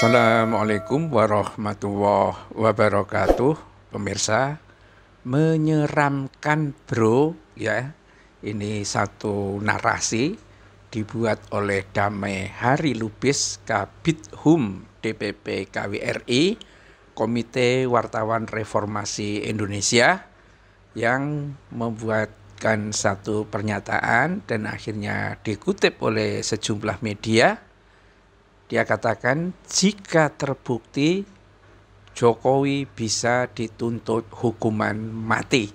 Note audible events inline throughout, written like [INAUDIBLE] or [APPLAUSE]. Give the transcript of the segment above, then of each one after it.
Assalamualaikum warahmatullahi wabarakatuh, pemirsa. Menyeramkan, bro, ya. Ini satu narasi dibuat oleh Damai Hari Lubis Kabit Hum DPP KWRI Komite Wartawan Reformasi Indonesia yang membuatkan satu pernyataan dan akhirnya dikutip oleh sejumlah media dia katakan jika terbukti Jokowi bisa dituntut hukuman mati.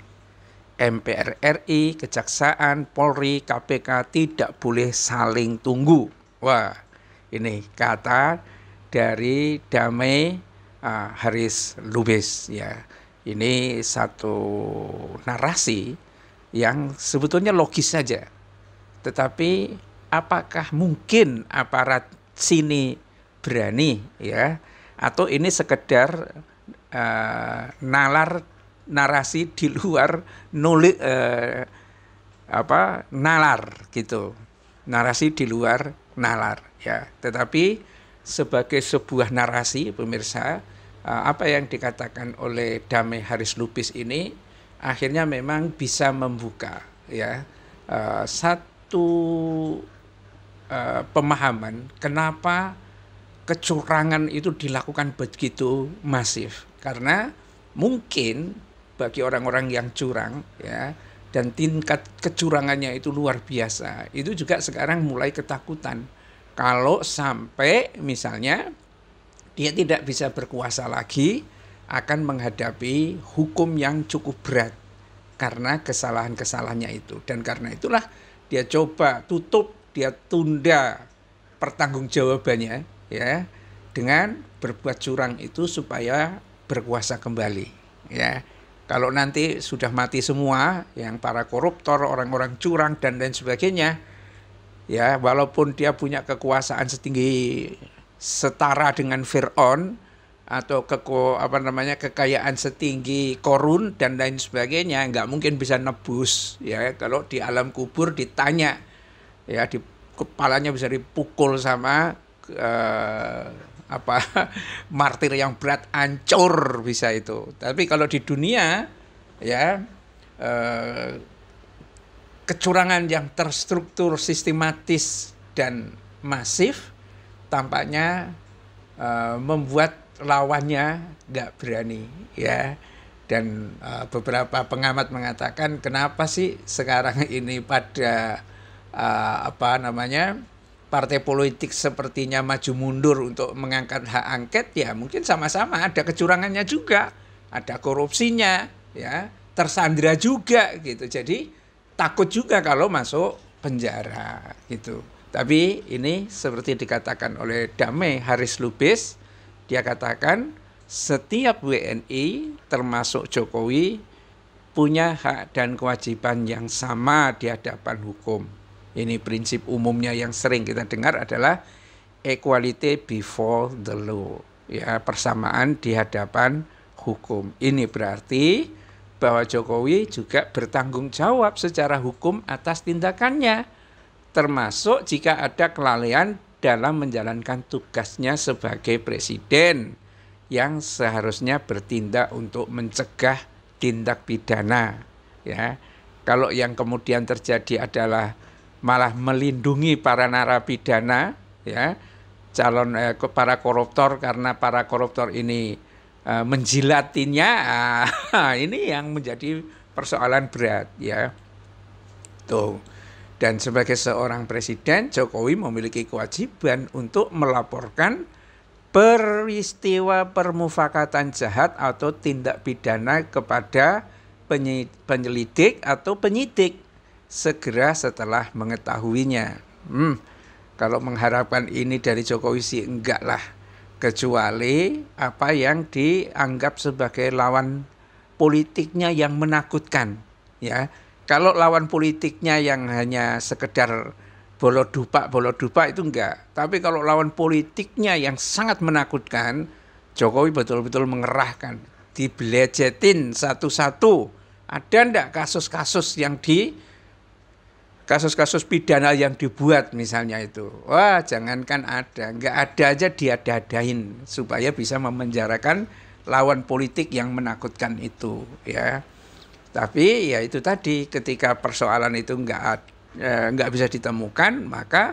MPR RI, Kejaksaan, Polri, KPK tidak boleh saling tunggu. Wah, ini kata dari Damai uh, Haris Lubis ya. Ini satu narasi yang sebetulnya logis saja. Tetapi apakah mungkin aparat sini berani ya atau ini sekedar uh, nalar narasi di luar nuli uh, eh, apa nalar gitu narasi di luar nalar ya tetapi sebagai sebuah narasi pemirsa eh, apa yang dikatakan oleh Dame Haris Lupis ini akhirnya memang bisa membuka ya satu Eh, pemahaman kenapa kecurangan itu dilakukan begitu masif karena mungkin bagi orang-orang yang curang ya dan tingkat kecurangannya itu luar biasa itu juga sekarang mulai ketakutan kalau sampai misalnya dia tidak bisa berkuasa lagi akan menghadapi hukum yang cukup berat karena kesalahan-kesalahannya itu dan karena itulah dia coba tutup dia tunda pertanggungjawabannya ya dengan berbuat curang itu supaya berkuasa kembali ya kalau nanti sudah mati semua yang para koruptor orang-orang curang dan lain sebagainya ya walaupun dia punya kekuasaan setinggi setara dengan Fir'aun atau keku apa namanya kekayaan setinggi korun dan lain sebagainya nggak mungkin bisa nebus ya kalau di alam kubur ditanya ya di kepalanya bisa dipukul sama eh, apa [LAUGHS] martir yang berat ancur bisa itu. Tapi kalau di dunia ya eh, kecurangan yang terstruktur, sistematis dan masif tampaknya eh, membuat lawannya nggak berani ya dan uh, beberapa pengamat mengatakan kenapa sih sekarang ini pada uh, apa namanya partai politik sepertinya maju mundur untuk mengangkat hak angket ya mungkin sama-sama ada kecurangannya juga ada korupsinya ya tersandra juga gitu jadi takut juga kalau masuk penjara gitu tapi ini seperti dikatakan oleh Dame Haris Lubis dia katakan setiap WNI termasuk Jokowi punya hak dan kewajiban yang sama di hadapan hukum ini prinsip umumnya yang sering kita dengar adalah equality before the law, ya persamaan di hadapan hukum. Ini berarti bahwa Jokowi juga bertanggung jawab secara hukum atas tindakannya, termasuk jika ada kelalaian dalam menjalankan tugasnya sebagai presiden yang seharusnya bertindak untuk mencegah tindak pidana ya. Kalau yang kemudian terjadi adalah malah melindungi para narapidana ya calon eh, para koruptor karena para koruptor ini eh, menjilatinya ah, [LAUGHS] ini yang menjadi persoalan berat ya tuh dan sebagai seorang presiden Jokowi memiliki kewajiban untuk melaporkan peristiwa permufakatan jahat atau tindak pidana kepada penyelidik atau penyidik segera setelah mengetahuinya. Hmm, kalau mengharapkan ini dari Jokowi sih enggak lah. Kecuali apa yang dianggap sebagai lawan politiknya yang menakutkan. ya Kalau lawan politiknya yang hanya sekedar dupa, bolodupa, dupa itu enggak. Tapi kalau lawan politiknya yang sangat menakutkan, Jokowi betul-betul mengerahkan. Dibelejetin satu-satu. Ada enggak kasus-kasus yang di kasus-kasus pidana yang dibuat misalnya itu. Wah, jangankan ada, nggak ada aja dia dadain supaya bisa memenjarakan lawan politik yang menakutkan itu, ya. Tapi ya itu tadi ketika persoalan itu nggak eh, nggak bisa ditemukan, maka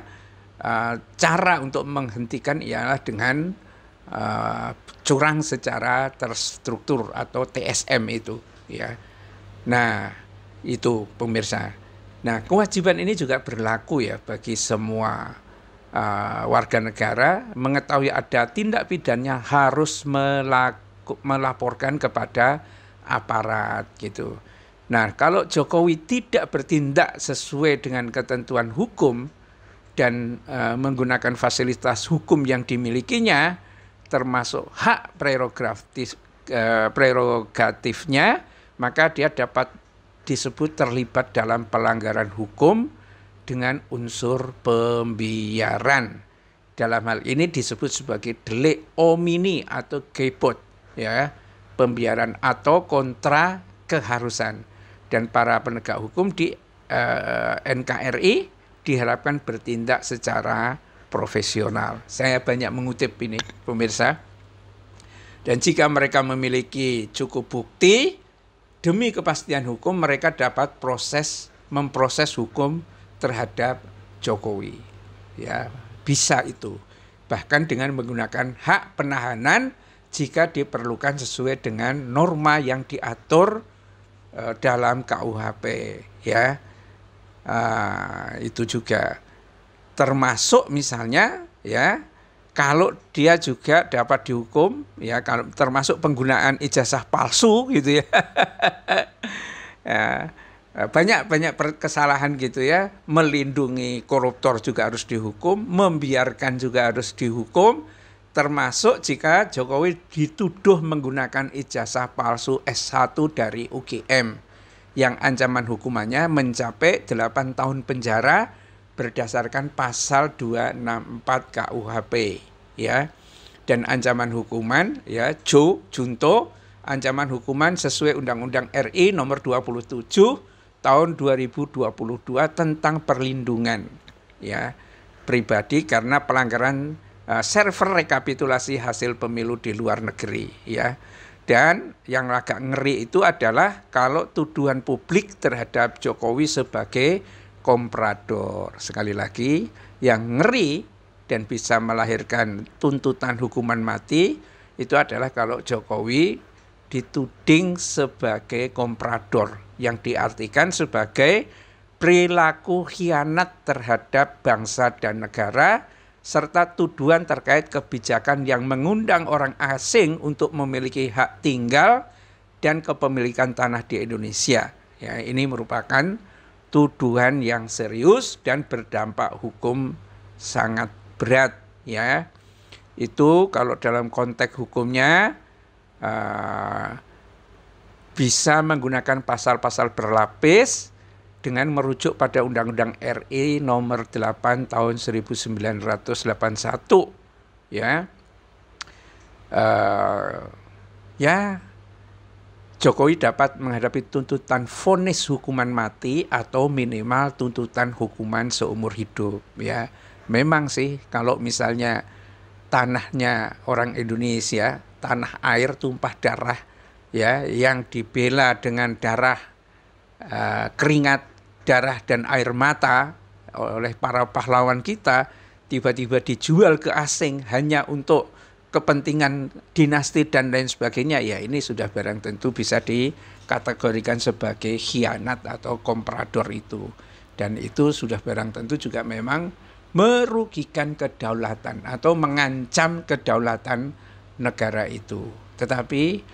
eh, cara untuk menghentikan ialah dengan eh, curang secara terstruktur atau TSM itu, ya. Nah, itu pemirsa. Nah, kewajiban ini juga berlaku ya bagi semua uh, warga negara mengetahui ada tindak pidannya harus melaku, melaporkan kepada aparat gitu. Nah, kalau Jokowi tidak bertindak sesuai dengan ketentuan hukum dan e, menggunakan fasilitas hukum yang dimilikinya termasuk hak prerogatif e, prerogatifnya, maka dia dapat disebut terlibat dalam pelanggaran hukum dengan unsur pembiaran. Dalam hal ini disebut sebagai delik omini atau gebot, ya, pembiaran atau kontra keharusan. Dan para penegak hukum di eh, NKRI diharapkan bertindak secara profesional. Saya banyak mengutip ini, pemirsa. Dan jika mereka memiliki cukup bukti, demi kepastian hukum mereka dapat proses memproses hukum terhadap Jokowi. Ya, bisa itu. Bahkan dengan menggunakan hak penahanan jika diperlukan sesuai dengan norma yang diatur uh, dalam KUHP ya. Uh, itu juga termasuk misalnya ya kalau dia juga dapat dihukum ya kalau termasuk penggunaan ijazah palsu gitu ya. [LAUGHS] ya banyak banyak kesalahan gitu ya melindungi koruptor juga harus dihukum membiarkan juga harus dihukum termasuk jika Jokowi dituduh menggunakan ijazah palsu S1 dari UGM yang ancaman hukumannya mencapai 8 tahun penjara berdasarkan pasal 264 KUHP ya dan ancaman hukuman ya jo junto ancaman hukuman sesuai Undang-Undang RI nomor 27 tahun 2022 tentang perlindungan ya pribadi karena pelanggaran uh, server rekapitulasi hasil pemilu di luar negeri ya. Dan yang agak ngeri itu adalah kalau tuduhan publik terhadap Jokowi sebagai komprador. Sekali lagi, yang ngeri dan bisa melahirkan tuntutan hukuman mati itu adalah kalau Jokowi dituding sebagai komprador yang diartikan sebagai perilaku hianat terhadap bangsa dan negara serta tuduhan terkait kebijakan yang mengundang orang asing untuk memiliki hak tinggal dan kepemilikan tanah di Indonesia. Ya, ini merupakan tuduhan yang serius dan berdampak hukum sangat berat ya. Itu kalau dalam konteks hukumnya uh, bisa menggunakan pasal-pasal berlapis dengan merujuk pada Undang-Undang RI nomor 8 tahun 1981 ya. Uh, ya Jokowi dapat menghadapi tuntutan vonis hukuman mati atau minimal tuntutan hukuman seumur hidup ya. Memang sih kalau misalnya tanahnya orang Indonesia, tanah air tumpah darah ya yang dibela dengan darah uh, keringat, darah dan air mata oleh para pahlawan kita tiba-tiba dijual ke asing hanya untuk kepentingan dinasti dan lain sebagainya ya ini sudah barang tentu bisa dikategorikan sebagai hianat atau komprador itu dan itu sudah barang tentu juga memang merugikan kedaulatan atau mengancam kedaulatan negara itu tetapi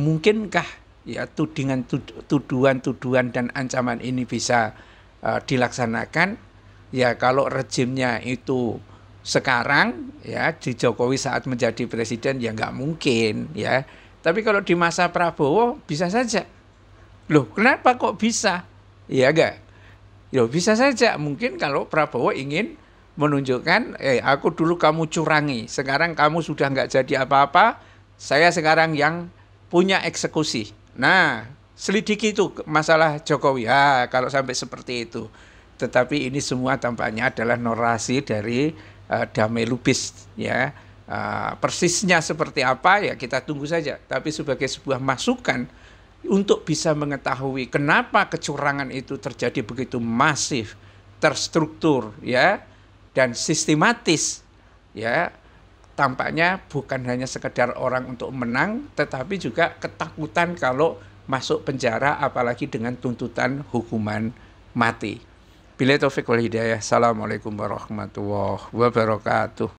mungkinkah ya tudingan tuduhan-tuduhan dan ancaman ini bisa uh, dilaksanakan ya kalau rezimnya itu sekarang ya di Jokowi saat menjadi presiden ya nggak mungkin ya. Tapi kalau di masa Prabowo bisa saja. Loh, kenapa kok bisa? Ya enggak. ya bisa saja mungkin kalau Prabowo ingin menunjukkan eh aku dulu kamu curangi, sekarang kamu sudah nggak jadi apa-apa, saya sekarang yang punya eksekusi. Nah, selidiki itu masalah Jokowi. ya kalau sampai seperti itu. Tetapi ini semua tampaknya adalah narasi dari uh, damai Lubis ya. Uh, persisnya seperti apa ya kita tunggu saja. Tapi sebagai sebuah masukan untuk bisa mengetahui kenapa kecurangan itu terjadi begitu masif, terstruktur ya dan sistematis ya tampaknya bukan hanya sekedar orang untuk menang tetapi juga ketakutan kalau masuk penjara apalagi dengan tuntutan hukuman mati. Bila taufiq wal hidayah. Assalamualaikum warahmatullahi wabarakatuh.